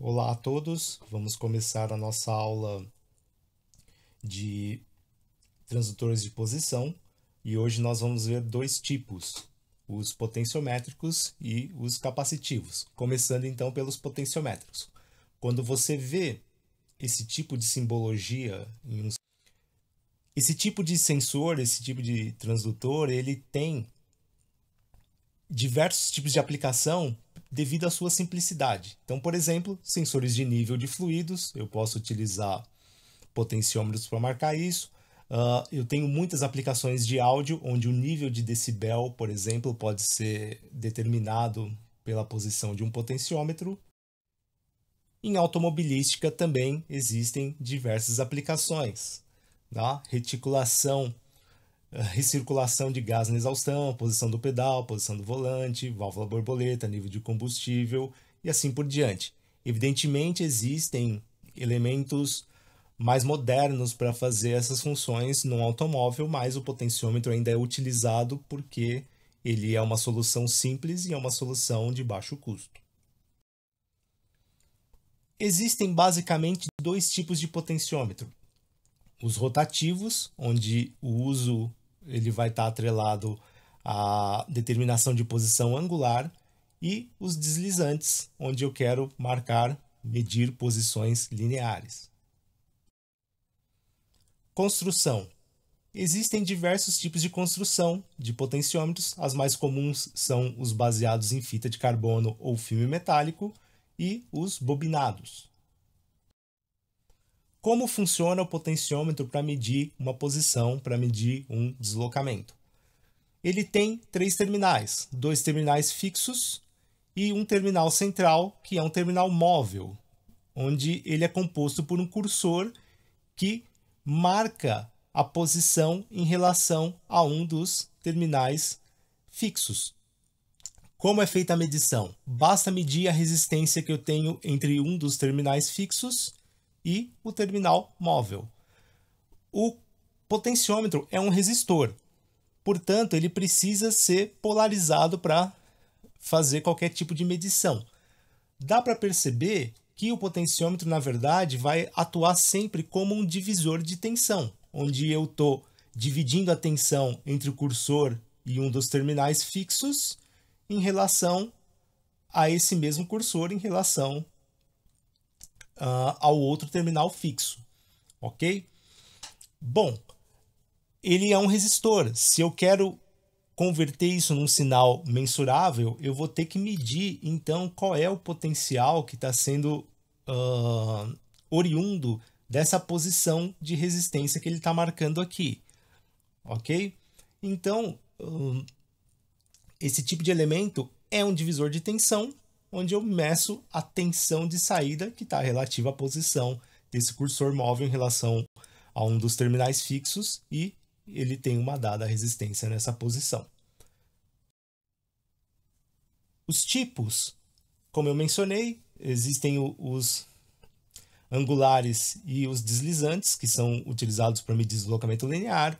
Olá a todos, vamos começar a nossa aula de transdutores de posição e hoje nós vamos ver dois tipos, os potenciométricos e os capacitivos. Começando então pelos potenciométricos. Quando você vê esse tipo de simbologia um... esse tipo de sensor, esse tipo de transdutor, ele tem diversos tipos de aplicação devido à sua simplicidade. Então, por exemplo, sensores de nível de fluidos, eu posso utilizar potenciômetros para marcar isso. Uh, eu tenho muitas aplicações de áudio onde o nível de decibel, por exemplo, pode ser determinado pela posição de um potenciômetro. Em automobilística também existem diversas aplicações. Tá? Reticulação ah, recirculação de gás na exaustão, posição do pedal, posição do volante, válvula borboleta, nível de combustível e assim por diante. Evidentemente, existem elementos mais modernos para fazer essas funções num automóvel, mas o potenciômetro ainda é utilizado porque ele é uma solução simples e é uma solução de baixo custo. Existem basicamente dois tipos de potenciômetro: os rotativos, onde o uso ele vai estar tá atrelado à determinação de posição angular e os deslizantes, onde eu quero marcar, medir posições lineares. Construção. Existem diversos tipos de construção de potenciômetros. As mais comuns são os baseados em fita de carbono ou filme metálico e os bobinados. Como funciona o potenciômetro para medir uma posição, para medir um deslocamento? Ele tem três terminais, dois terminais fixos e um terminal central, que é um terminal móvel, onde ele é composto por um cursor que marca a posição em relação a um dos terminais fixos. Como é feita a medição? Basta medir a resistência que eu tenho entre um dos terminais fixos e o terminal móvel. O potenciômetro é um resistor, portanto, ele precisa ser polarizado para fazer qualquer tipo de medição. Dá para perceber que o potenciômetro, na verdade, vai atuar sempre como um divisor de tensão, onde eu estou dividindo a tensão entre o cursor e um dos terminais fixos em relação a esse mesmo cursor em relação uh, ao outro terminal fixo, ok? Bom, ele é um resistor. Se eu quero converter isso num sinal mensurável, eu vou ter que medir então qual é o potencial que está sendo uh, oriundo dessa posição de resistência que ele está marcando aqui, ok? Então, uh, esse tipo de elemento é um divisor de tensão onde eu meço a tensão de saída que está relativa à posição desse cursor móvel em relação a um dos terminais fixos e ele tem uma dada resistência nessa posição. Os tipos, como eu mencionei, existem os angulares e os deslizantes, que são utilizados para medir deslocamento linear,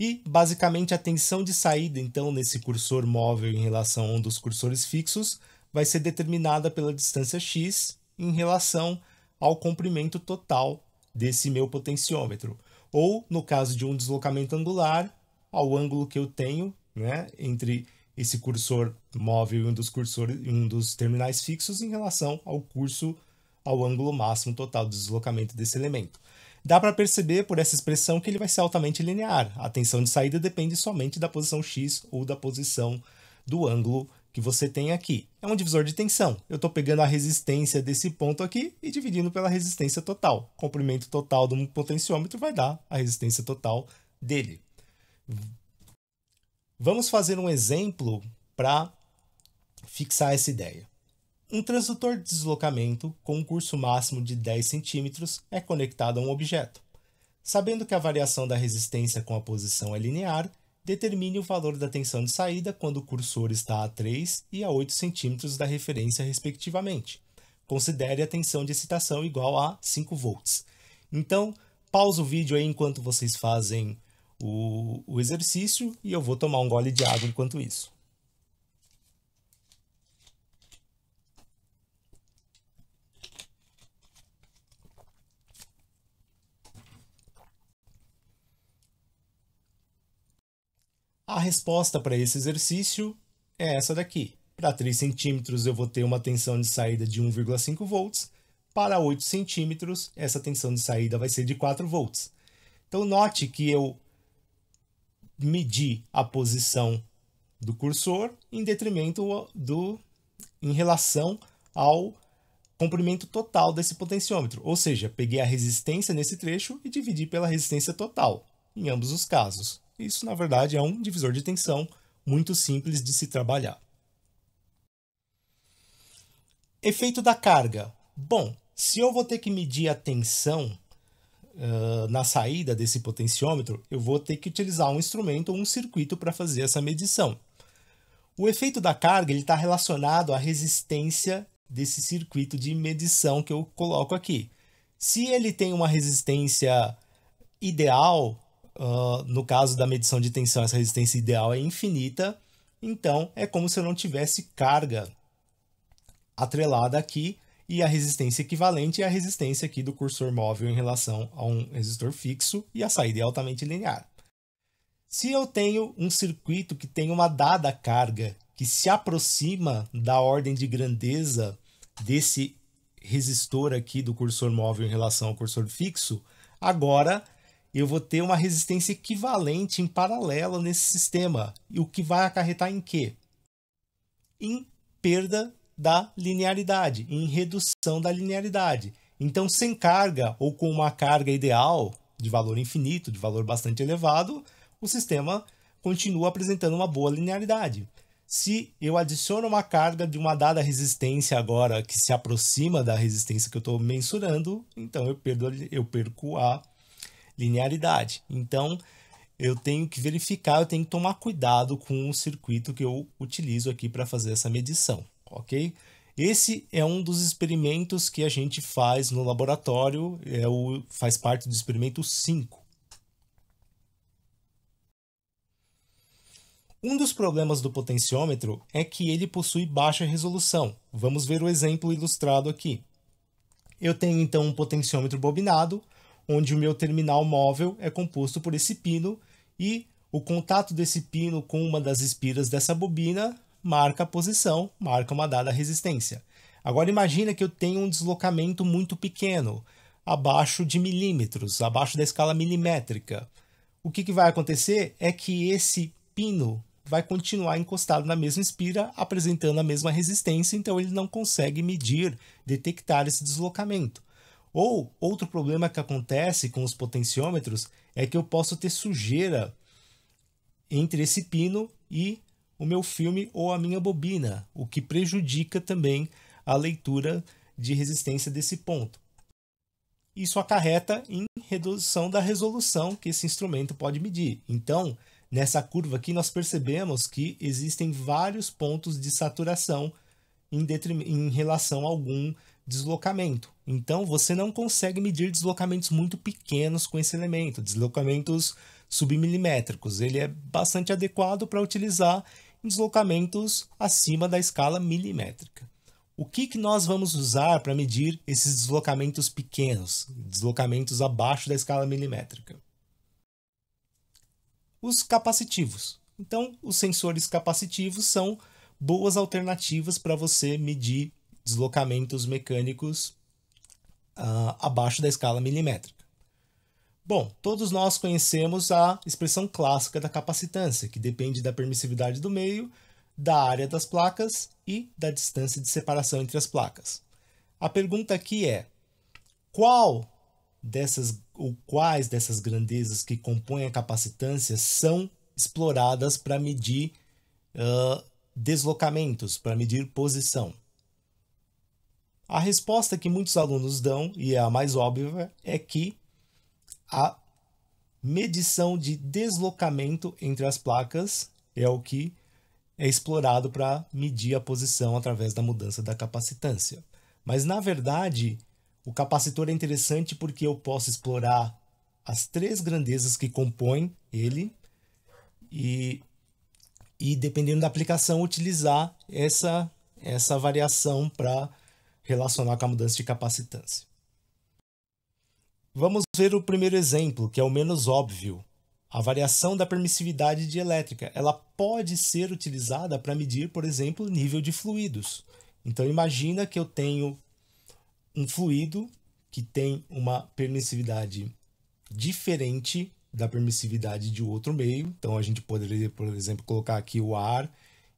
e basicamente a tensão de saída, então, nesse cursor móvel em relação a um dos cursores fixos, vai ser determinada pela distância x em relação ao comprimento total desse meu potenciômetro. Ou, no caso de um deslocamento angular, ao ângulo que eu tenho né, entre esse cursor móvel e um dos, cursores, um dos terminais fixos em relação ao curso, ao ângulo máximo total do deslocamento desse elemento. Dá para perceber por essa expressão que ele vai ser altamente linear. A tensão de saída depende somente da posição x ou da posição do ângulo que você tem aqui. É um divisor de tensão. Eu estou pegando a resistência desse ponto aqui e dividindo pela resistência total. O comprimento total do potenciômetro vai dar a resistência total dele. Vamos fazer um exemplo para fixar essa ideia. Um transdutor de deslocamento com um curso máximo de 10 centímetros é conectado a um objeto. Sabendo que a variação da resistência com a posição é linear, Determine o valor da tensão de saída quando o cursor está a 3 e a 8 centímetros da referência, respectivamente. Considere a tensão de excitação igual a 5 volts. Então, pausa o vídeo aí enquanto vocês fazem o, o exercício e eu vou tomar um gole de água enquanto isso. A resposta para esse exercício é essa daqui. Para 3 centímetros eu vou ter uma tensão de saída de 1,5 volts, para 8 centímetros essa tensão de saída vai ser de 4 volts. Então note que eu medi a posição do cursor em detrimento do em relação ao comprimento total desse potenciômetro, ou seja, peguei a resistência nesse trecho e dividi pela resistência total, em ambos os casos. Isso, na verdade, é um divisor de tensão muito simples de se trabalhar. Efeito da carga. Bom, se eu vou ter que medir a tensão uh, na saída desse potenciômetro, eu vou ter que utilizar um instrumento ou um circuito para fazer essa medição. O efeito da carga está relacionado à resistência desse circuito de medição que eu coloco aqui. Se ele tem uma resistência ideal, ah, no caso da medição de tensão, essa resistência ideal é infinita, então é como se eu não tivesse carga atrelada aqui e a resistência equivalente é a resistência aqui do cursor móvel em relação a um resistor fixo e a saída é altamente linear. Se eu tenho um circuito que tem uma dada carga que se aproxima da ordem de grandeza desse resistor aqui do cursor móvel em relação ao cursor fixo, agora eu vou ter uma resistência equivalente em paralelo nesse sistema, e o que vai acarretar em quê? Em perda da linearidade, em redução da linearidade. Então, sem carga ou com uma carga ideal de valor infinito, de valor bastante elevado, o sistema continua apresentando uma boa linearidade. Se eu adiciono uma carga de uma dada resistência agora que se aproxima da resistência que eu estou mensurando, então eu perco a linearidade. Então, eu tenho que verificar, eu tenho que tomar cuidado com o circuito que eu utilizo aqui para fazer essa medição, ok? Esse é um dos experimentos que a gente faz no laboratório, é o, faz parte do experimento 5. Um dos problemas do potenciômetro é que ele possui baixa resolução. Vamos ver o exemplo ilustrado aqui. Eu tenho então um potenciômetro bobinado, onde o meu terminal móvel é composto por esse pino e o contato desse pino com uma das espiras dessa bobina marca a posição, marca uma dada resistência. Agora imagina que eu tenho um deslocamento muito pequeno, abaixo de milímetros, abaixo da escala milimétrica. O que, que vai acontecer é que esse pino vai continuar encostado na mesma espira, apresentando a mesma resistência, então ele não consegue medir, detectar esse deslocamento. Ou outro problema que acontece com os potenciômetros é que eu posso ter sujeira entre esse pino e o meu filme ou a minha bobina, o que prejudica também a leitura de resistência desse ponto. Isso acarreta em redução da resolução que esse instrumento pode medir. Então, nessa curva aqui, nós percebemos que existem vários pontos de saturação em, em relação a algum deslocamento. Então você não consegue medir deslocamentos muito pequenos com esse elemento, deslocamentos submilimétricos. Ele é bastante adequado para utilizar em deslocamentos acima da escala milimétrica. O que, que nós vamos usar para medir esses deslocamentos pequenos, deslocamentos abaixo da escala milimétrica? Os capacitivos. Então, os sensores capacitivos são boas alternativas para você medir deslocamentos mecânicos uh, abaixo da escala milimétrica. Bom, todos nós conhecemos a expressão clássica da capacitância, que depende da permissividade do meio, da área das placas e da distância de separação entre as placas. A pergunta aqui é: qual dessas ou quais dessas grandezas que compõem a capacitância são exploradas para medir uh, deslocamentos, para medir posição? A resposta que muitos alunos dão, e é a mais óbvia, é que a medição de deslocamento entre as placas é o que é explorado para medir a posição através da mudança da capacitância. Mas, na verdade, o capacitor é interessante porque eu posso explorar as três grandezas que compõem ele e, e dependendo da aplicação, utilizar essa, essa variação para relacionar com a mudança de capacitância. Vamos ver o primeiro exemplo, que é o menos óbvio. A variação da permissividade dielétrica, ela pode ser utilizada para medir, por exemplo, nível de fluidos. Então imagina que eu tenho um fluido que tem uma permissividade diferente da permissividade de outro meio. Então a gente poderia, por exemplo, colocar aqui o ar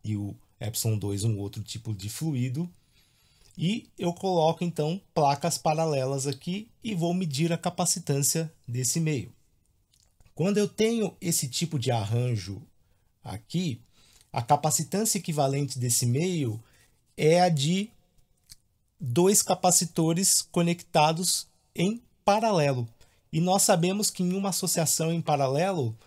e o ε2, um outro tipo de fluido. E eu coloco então placas paralelas aqui e vou medir a capacitância desse meio. Quando eu tenho esse tipo de arranjo aqui, a capacitância equivalente desse meio é a de dois capacitores conectados em paralelo. E nós sabemos que em uma associação em paralelo,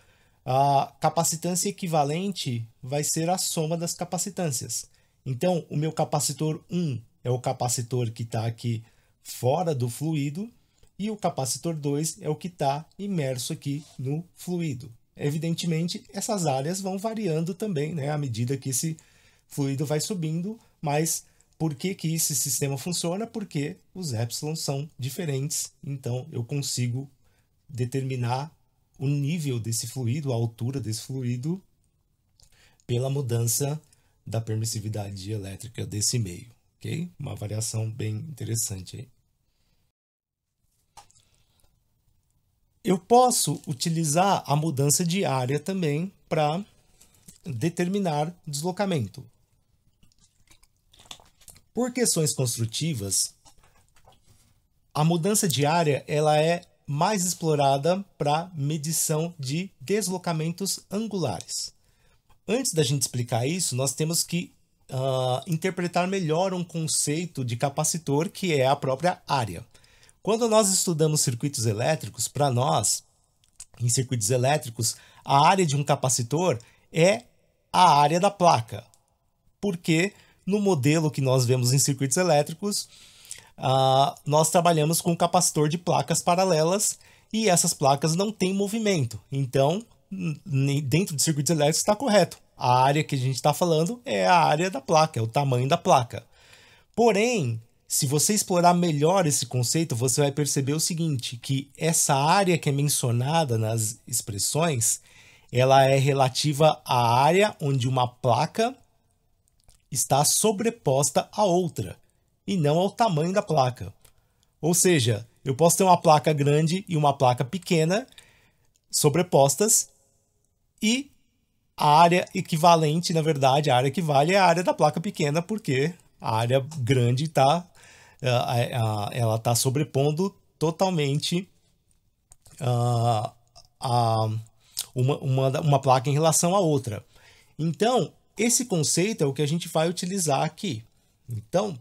a capacitância equivalente vai ser a soma das capacitâncias. Então, o meu capacitor 1 é o capacitor que está aqui fora do fluido e o capacitor 2 é o que está imerso aqui no fluido. Evidentemente, essas áreas vão variando também né, à medida que esse fluido vai subindo, mas por que, que esse sistema funciona? Porque os epsilon são diferentes, então eu consigo determinar o nível desse fluido, a altura desse fluido, pela mudança da permissividade elétrica desse meio ok? Uma variação bem interessante aí. Eu posso utilizar a mudança de área também para determinar deslocamento. Por questões construtivas, a mudança de área ela é mais explorada para medição de deslocamentos angulares. Antes da gente explicar isso, nós temos que uh, interpretar melhor um conceito de capacitor que é a própria área. Quando nós estudamos circuitos elétricos, para nós, em circuitos elétricos, a área de um capacitor é a área da placa. Porque no modelo que nós vemos em circuitos elétricos, uh, nós trabalhamos com um capacitor de placas paralelas e essas placas não têm movimento. Então, dentro de circuitos elétricos está correto. A área que a gente está falando é a área da placa, é o tamanho da placa. Porém, se você explorar melhor esse conceito, você vai perceber o seguinte, que essa área que é mencionada nas expressões, ela é relativa à área onde uma placa está sobreposta à outra, e não ao tamanho da placa. Ou seja, eu posso ter uma placa grande e uma placa pequena sobrepostas, e a área equivalente, na verdade, a área que vale é a área da placa pequena, porque a área grande está eh, ela está sobrepondo totalmente uh, a uma, uma, uma placa em relação à outra. Então, esse conceito é o que a gente vai utilizar aqui. Então,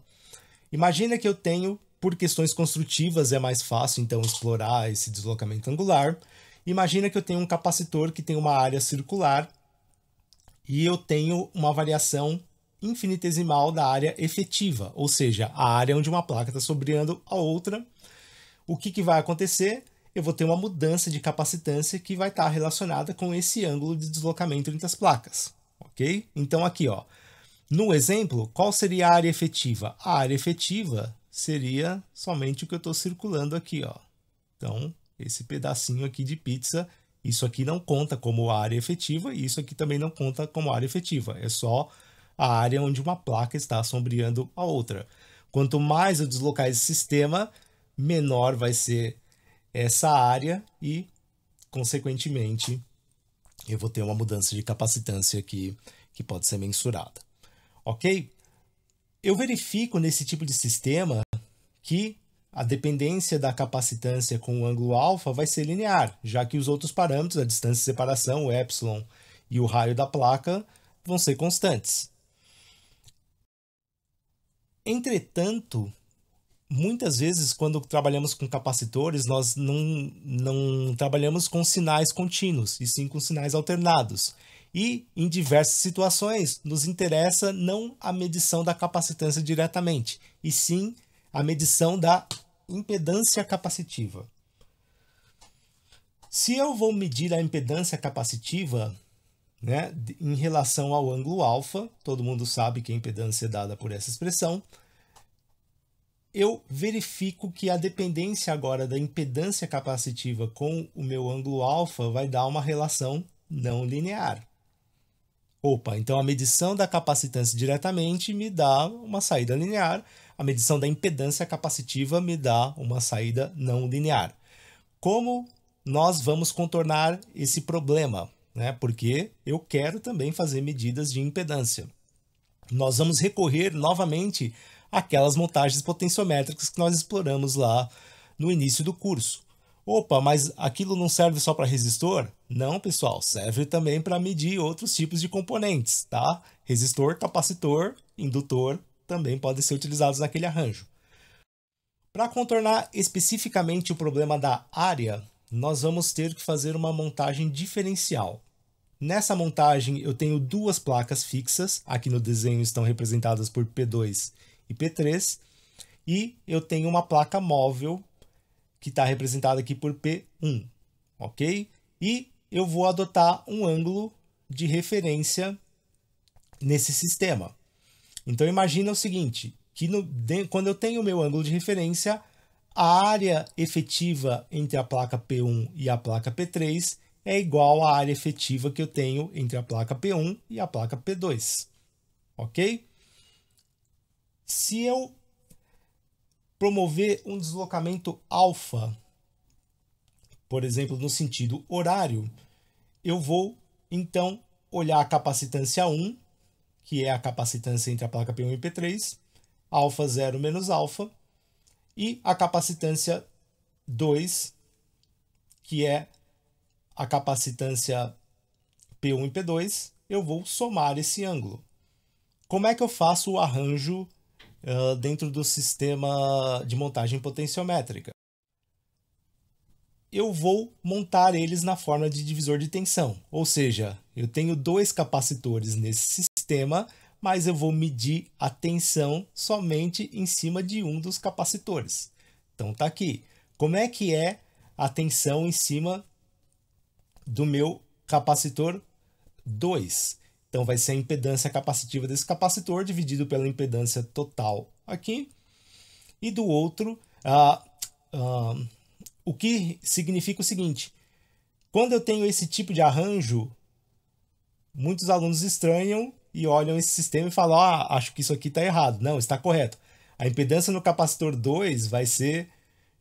imagina que eu tenho, por questões construtivas é mais fácil então explorar esse deslocamento angular. Imagina que eu tenho um capacitor que tem uma área circular e eu tenho uma variação infinitesimal da área efetiva, ou seja, a área onde uma placa está sobreando a outra. O que, que vai acontecer? Eu vou ter uma mudança de capacitância que vai estar tá relacionada com esse ângulo de deslocamento entre as placas, ok? Então aqui, ó, no exemplo, qual seria a área efetiva? A área efetiva seria somente o que eu estou circulando aqui, ó. Então, esse pedacinho aqui de pizza isso aqui não conta como área efetiva e isso aqui também não conta como área efetiva. É só a área onde uma placa está assombreando a outra. Quanto mais eu deslocar esse sistema, menor vai ser essa área e, consequentemente, eu vou ter uma mudança de capacitância aqui que pode ser mensurada. Ok? Eu verifico nesse tipo de sistema que a dependência da capacitância com o ângulo alfa vai ser linear, já que os outros parâmetros, a distância de separação, o epsilon e o raio da placa, vão ser constantes. Entretanto, muitas vezes, quando trabalhamos com capacitores, nós não, não trabalhamos com sinais contínuos, e sim com sinais alternados. E, em diversas situações, nos interessa não a medição da capacitância diretamente, e sim a medição da impedância capacitiva. Se eu vou medir a impedância capacitiva né, em relação ao ângulo alfa, todo mundo sabe que a impedância é dada por essa expressão, eu verifico que a dependência agora da impedância capacitiva com o meu ângulo alfa vai dar uma relação não linear. Opa, então a medição da capacitância diretamente me dá uma saída linear, a medição da impedância capacitiva me dá uma saída não linear. Como nós vamos contornar esse problema? Né? Porque eu quero também fazer medidas de impedância. Nós vamos recorrer novamente àquelas montagens potenciométricas que nós exploramos lá no início do curso. Opa, mas aquilo não serve só para resistor? Não, pessoal, serve também para medir outros tipos de componentes, tá? Resistor, capacitor, indutor também podem ser utilizados naquele arranjo. Para contornar especificamente o problema da área, nós vamos ter que fazer uma montagem diferencial. Nessa montagem eu tenho duas placas fixas, aqui no desenho estão representadas por P2 e P3, e eu tenho uma placa móvel que está representada aqui por P1, ok? E eu vou adotar um ângulo de referência nesse sistema. Então imagina o seguinte, que no, de, quando eu tenho o meu ângulo de referência, a área efetiva entre a placa P1 e a placa P3 é igual à área efetiva que eu tenho entre a placa P1 e a placa P2, ok? Se eu promover um deslocamento alfa por exemplo, no sentido horário, eu vou então olhar a capacitância 1, que é a capacitância entre a placa P1 e P3, alfa 0 menos alfa, e a capacitância 2, que é a capacitância P1 e P2, eu vou somar esse ângulo. Como é que eu faço o arranjo uh, dentro do sistema de montagem potenciométrica? eu vou montar eles na forma de divisor de tensão. Ou seja, eu tenho dois capacitores nesse sistema, mas eu vou medir a tensão somente em cima de um dos capacitores. Então tá aqui. Como é que é a tensão em cima do meu capacitor 2? Então vai ser a impedância capacitiva desse capacitor dividido pela impedância total aqui. E do outro, a, uh, uh, o que significa o seguinte: quando eu tenho esse tipo de arranjo, muitos alunos estranham e olham esse sistema e falam: ah, acho que isso aqui está errado. Não, está correto. A impedância no capacitor 2 vai ser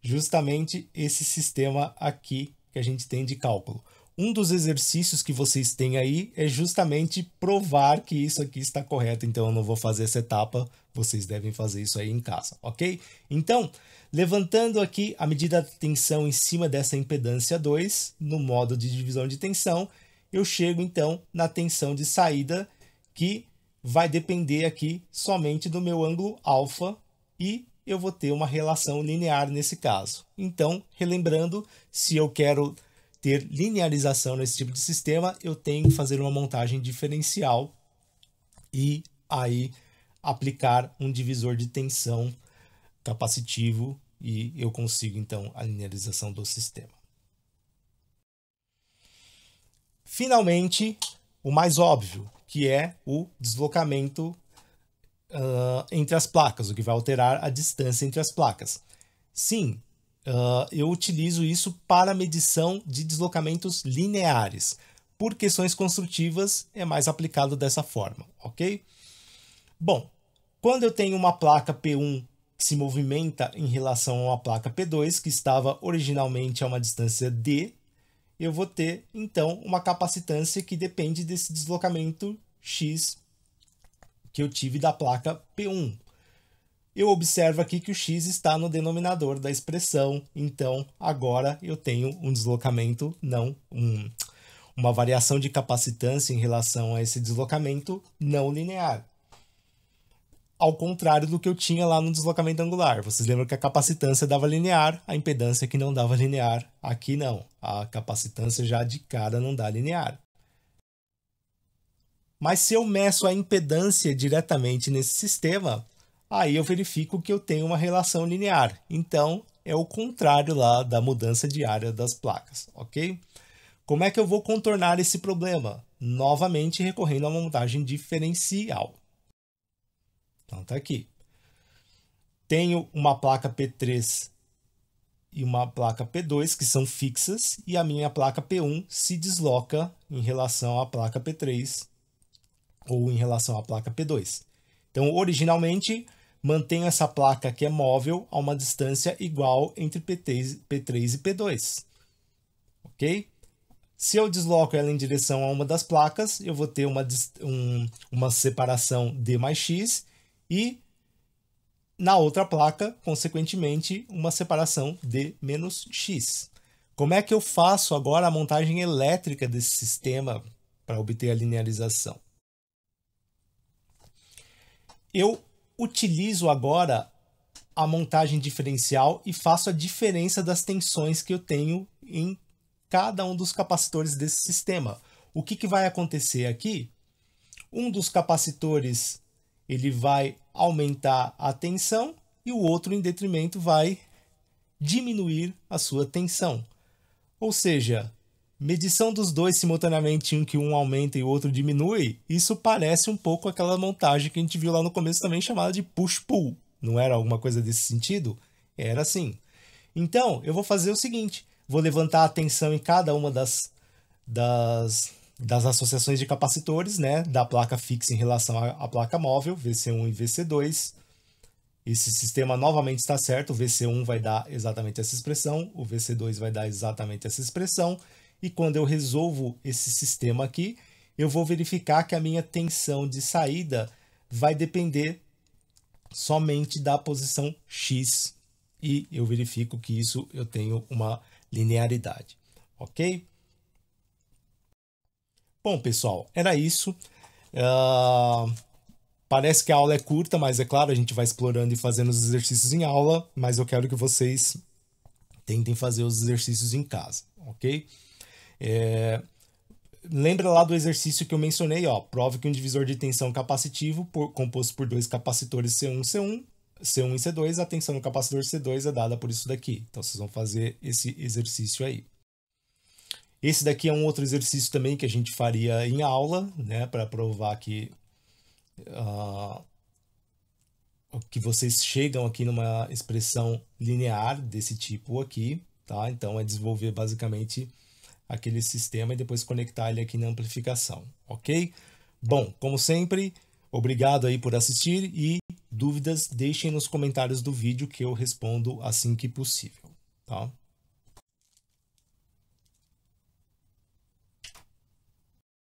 justamente esse sistema aqui que a gente tem de cálculo. Um dos exercícios que vocês têm aí é justamente provar que isso aqui está correto, então eu não vou fazer essa etapa, vocês devem fazer isso aí em casa, ok? Então, levantando aqui a medida da tensão em cima dessa impedância 2, no modo de divisão de tensão, eu chego então na tensão de saída, que vai depender aqui somente do meu ângulo alfa e eu vou ter uma relação linear nesse caso. Então, relembrando, se eu quero ter linearização nesse tipo de sistema, eu tenho que fazer uma montagem diferencial e aí aplicar um divisor de tensão capacitivo e eu consigo então a linearização do sistema. Finalmente, o mais óbvio, que é o deslocamento uh, entre as placas, o que vai alterar a distância entre as placas. Sim, Uh, eu utilizo isso para medição de deslocamentos lineares. Por questões construtivas, é mais aplicado dessa forma, ok? Bom, quando eu tenho uma placa P1 que se movimenta em relação a uma placa P2, que estava originalmente a uma distância D, eu vou ter, então, uma capacitância que depende desse deslocamento X que eu tive da placa P1 eu observo aqui que o x está no denominador da expressão, então agora eu tenho um deslocamento, não um, uma variação de capacitância em relação a esse deslocamento não linear. Ao contrário do que eu tinha lá no deslocamento angular. Vocês lembram que a capacitância dava linear, a impedância que não dava linear. Aqui não. A capacitância já de cara não dá linear. Mas se eu meço a impedância diretamente nesse sistema, aí eu verifico que eu tenho uma relação linear. Então, é o contrário lá da mudança de área das placas, ok? Como é que eu vou contornar esse problema? Novamente recorrendo a uma montagem diferencial. Então, tá aqui. Tenho uma placa P3 e uma placa P2 que são fixas e a minha placa P1 se desloca em relação à placa P3 ou em relação à placa P2. Então, originalmente, mantenho essa placa que é móvel a uma distância igual entre P3, e P2. Ok? Se eu desloco ela em direção a uma das placas, eu vou ter uma, um, uma separação D mais X e na outra placa, consequentemente, uma separação D menos X. Como é que eu faço agora a montagem elétrica desse sistema para obter a linearização? Eu utilizo agora a montagem diferencial e faço a diferença das tensões que eu tenho em cada um dos capacitores desse sistema. O que, que vai acontecer aqui? Um dos capacitores ele vai aumentar a tensão e o outro, em detrimento, vai diminuir a sua tensão. Ou seja, Medição dos dois simultaneamente em que um aumenta e o outro diminui, isso parece um pouco aquela montagem que a gente viu lá no começo também chamada de push-pull. Não era alguma coisa desse sentido? Era assim. Então, eu vou fazer o seguinte, vou levantar a tensão em cada uma das, das, das associações de capacitores, né, da placa fixa em relação à, à placa móvel, VC1 e VC2. Esse sistema novamente está certo, o VC1 vai dar exatamente essa expressão, o VC2 vai dar exatamente essa expressão, e quando eu resolvo esse sistema aqui, eu vou verificar que a minha tensão de saída vai depender somente da posição X. E eu verifico que isso eu tenho uma linearidade, ok? Bom, pessoal, era isso. Uh, parece que a aula é curta, mas é claro, a gente vai explorando e fazendo os exercícios em aula, mas eu quero que vocês tentem fazer os exercícios em casa, ok? É, lembra lá do exercício que eu mencionei, ó. Prove que um divisor de tensão capacitivo, por, composto por dois capacitores C1 C1, C1 e C2, a tensão no capacitor C2 é dada por isso daqui. Então vocês vão fazer esse exercício aí. Esse daqui é um outro exercício também que a gente faria em aula, né, para provar que uh, que vocês chegam aqui numa expressão linear desse tipo aqui, tá? Então é desenvolver basicamente aquele sistema e depois conectar ele aqui na amplificação, ok? Bom, como sempre, obrigado aí por assistir e dúvidas deixem nos comentários do vídeo que eu respondo assim que possível, tá?